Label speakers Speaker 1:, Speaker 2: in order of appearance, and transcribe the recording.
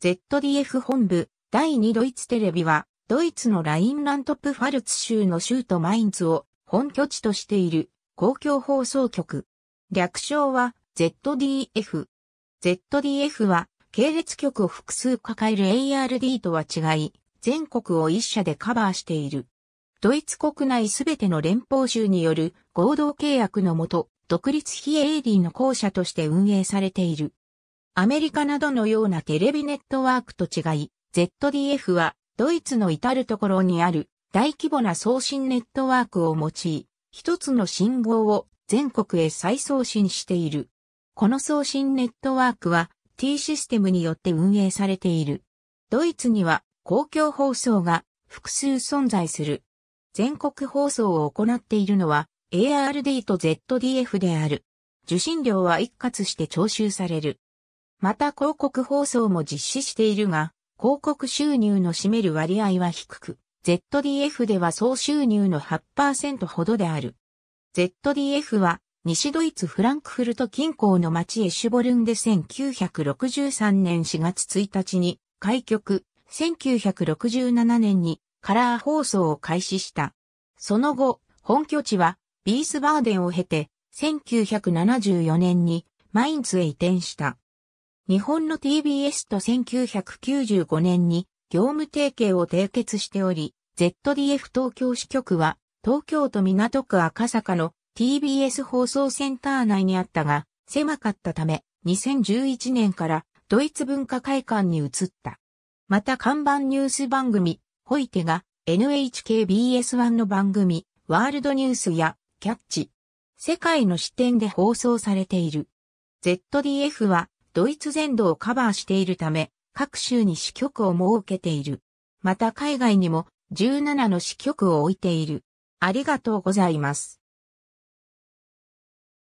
Speaker 1: ZDF 本部、第2ドイツテレビは、ドイツのラインラントプファルツ州の州都マインツを本拠地としている公共放送局。略称は ZDF。ZDF は系列局を複数抱える ARD とは違い、全国を一社でカバーしている。ドイツ国内すべての連邦州による合同契約のもと、独立非 AD の公社として運営されている。アメリカなどのようなテレビネットワークと違い、ZDF はドイツの至るところにある大規模な送信ネットワークを用い、一つの信号を全国へ再送信している。この送信ネットワークは T システムによって運営されている。ドイツには公共放送が複数存在する。全国放送を行っているのは ARD と ZDF である。受信料は一括して徴収される。また広告放送も実施しているが、広告収入の占める割合は低く、ZDF では総収入の8%ほどである。ZDF は西ドイツフランクフルト近郊の町エシュボルンで1963年4月1日に開局、1967年にカラー放送を開始した。その後、本拠地はビースバーデンを経て1974年にマインツへ移転した。日本の TBS と1995年に業務提携を締結しており、ZDF 東京支局は東京都港区赤坂の TBS 放送センター内にあったが、狭かったため2011年からドイツ文化会館に移った。また看板ニュース番組、ホイテが NHKBS1 の番組、ワールドニュースやキャッチ、世界の視点で放送されている。ZDF はドイツ全土をカバーしているため、各州に支局を設けている。また海外にも17の支局を置いている。ありがとうございます。